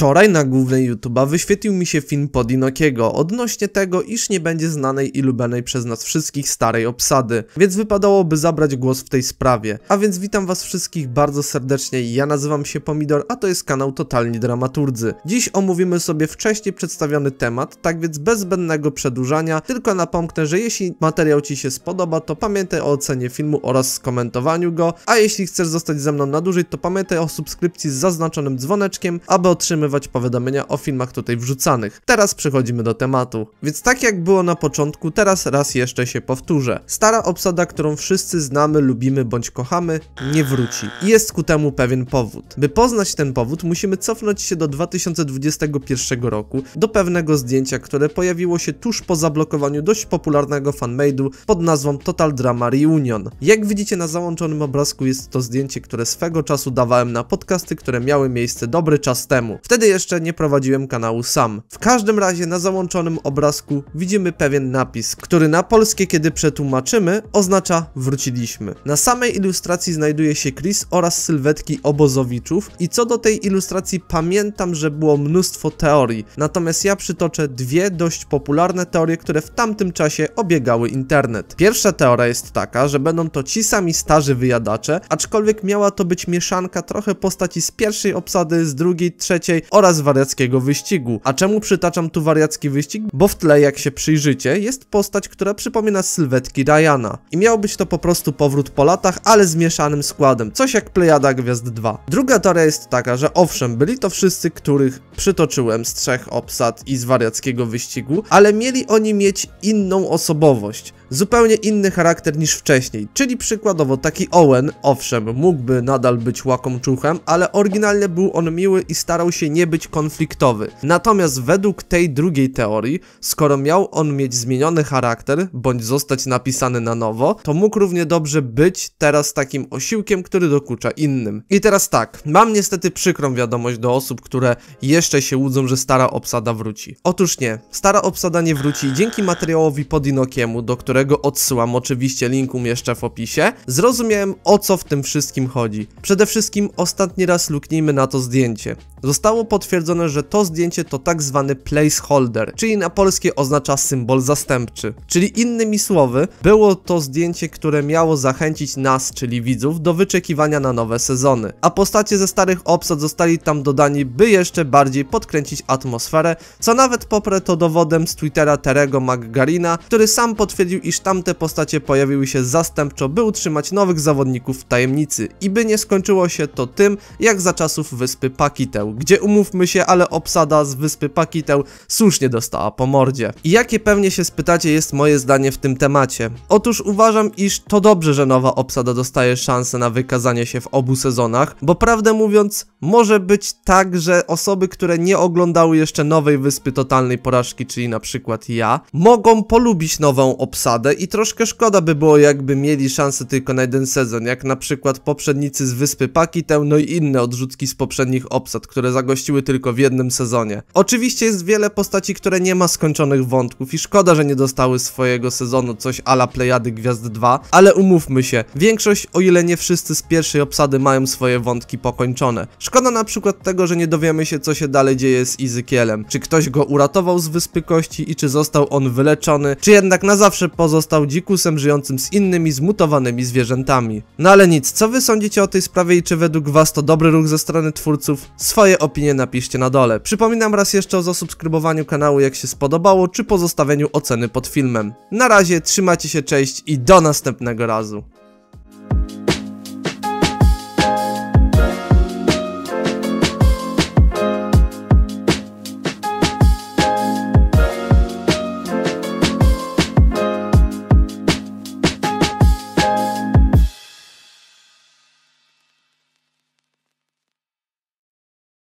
Wczoraj na głównej YouTube'a wyświetlił mi się film Podinokiego odnośnie tego, iż nie będzie znanej i lubianej przez nas wszystkich starej obsady, więc wypadałoby zabrać głos w tej sprawie. A więc witam was wszystkich bardzo serdecznie, ja nazywam się Pomidor, a to jest kanał Totalni Dramaturdzy. Dziś omówimy sobie wcześniej przedstawiony temat, tak więc bez zbędnego przedłużania, tylko napomknę, że jeśli materiał ci się spodoba, to pamiętaj o ocenie filmu oraz skomentowaniu go, a jeśli chcesz zostać ze mną na dłużej, to pamiętaj o subskrypcji z zaznaczonym dzwoneczkiem, aby otrzymywać wykonywać powiadomienia o filmach tutaj wrzucanych. Teraz przechodzimy do tematu. Więc tak jak było na początku, teraz raz jeszcze się powtórzę. Stara obsada, którą wszyscy znamy, lubimy bądź kochamy, nie wróci. I jest ku temu pewien powód. By poznać ten powód, musimy cofnąć się do 2021 roku, do pewnego zdjęcia, które pojawiło się tuż po zablokowaniu dość popularnego fanmade'u pod nazwą Total Drama Reunion. Jak widzicie na załączonym obrazku jest to zdjęcie, które swego czasu dawałem na podcasty, które miały miejsce dobry czas temu. Wtedy Wtedy jeszcze nie prowadziłem kanału sam. W każdym razie na załączonym obrazku widzimy pewien napis, który na polskie kiedy przetłumaczymy oznacza wróciliśmy. Na samej ilustracji znajduje się Chris oraz sylwetki obozowiczów i co do tej ilustracji pamiętam, że było mnóstwo teorii, natomiast ja przytoczę dwie dość popularne teorie, które w tamtym czasie obiegały internet. Pierwsza teoria jest taka, że będą to ci sami starzy wyjadacze, aczkolwiek miała to być mieszanka trochę postaci z pierwszej obsady, z drugiej, trzeciej, oraz wariackiego wyścigu. A czemu przytaczam tu wariacki wyścig? Bo w tle, jak się przyjrzycie, jest postać, która przypomina sylwetki Ryana. I miał być to po prostu powrót po latach, ale z mieszanym składem, coś jak Plejada Gwiazd 2. Druga teoria jest taka, że owszem, byli to wszyscy, których przytoczyłem z trzech obsad i z wariackiego wyścigu, ale mieli oni mieć inną osobowość zupełnie inny charakter niż wcześniej. Czyli przykładowo taki Owen, owszem, mógłby nadal być łakomczuchem, ale oryginalnie był on miły i starał się nie nie być konfliktowy. Natomiast według tej drugiej teorii, skoro miał on mieć zmieniony charakter, bądź zostać napisany na nowo, to mógł równie dobrze być teraz takim osiłkiem, który dokucza innym. I teraz tak, mam niestety przykrą wiadomość do osób, które jeszcze się łudzą, że stara obsada wróci. Otóż nie, stara obsada nie wróci i dzięki materiałowi pod Inokiemu, do którego odsyłam oczywiście link umieszczę w opisie, zrozumiałem o co w tym wszystkim chodzi. Przede wszystkim ostatni raz luknijmy na to zdjęcie. Zostało potwierdzone, że to zdjęcie to tak zwany placeholder, czyli na polskie oznacza symbol zastępczy. Czyli innymi słowy, było to zdjęcie, które miało zachęcić nas, czyli widzów, do wyczekiwania na nowe sezony. A postacie ze starych obsad zostali tam dodani, by jeszcze bardziej podkręcić atmosferę, co nawet poprę to dowodem z Twittera Terego McGarina, który sam potwierdził, iż tamte postacie pojawiły się zastępczo, by utrzymać nowych zawodników w tajemnicy i by nie skończyło się to tym, jak za czasów wyspy Pakiteł gdzie umówmy się, ale obsada z wyspy Pakitę słusznie dostała po mordzie. I jakie pewnie się spytacie jest moje zdanie w tym temacie? Otóż uważam, iż to dobrze, że nowa obsada dostaje szansę na wykazanie się w obu sezonach, bo prawdę mówiąc, może być tak, że osoby, które nie oglądały jeszcze nowej wyspy totalnej porażki, czyli na przykład ja, mogą polubić nową obsadę i troszkę szkoda by było, jakby mieli szansę tylko na jeden sezon, jak na przykład poprzednicy z wyspy Pakitę, no i inne odrzutki z poprzednich obsad, które które zagościły tylko w jednym sezonie. Oczywiście jest wiele postaci, które nie ma skończonych wątków i szkoda, że nie dostały swojego sezonu coś ala Plejady Gwiazd 2, ale umówmy się, większość, o ile nie wszyscy z pierwszej obsady mają swoje wątki pokończone. Szkoda na przykład tego, że nie dowiemy się co się dalej dzieje z Izykielem, czy ktoś go uratował z Wyspy Kości i czy został on wyleczony, czy jednak na zawsze pozostał dzikusem żyjącym z innymi zmutowanymi zwierzętami. No ale nic, co wy sądzicie o tej sprawie i czy według was to dobry ruch ze strony twórców? Swoje swoje opinie napiszcie na dole. Przypominam raz jeszcze o zasubskrybowaniu kanału jak się spodobało, czy pozostawieniu oceny pod filmem. Na razie, trzymajcie się, cześć i do następnego razu.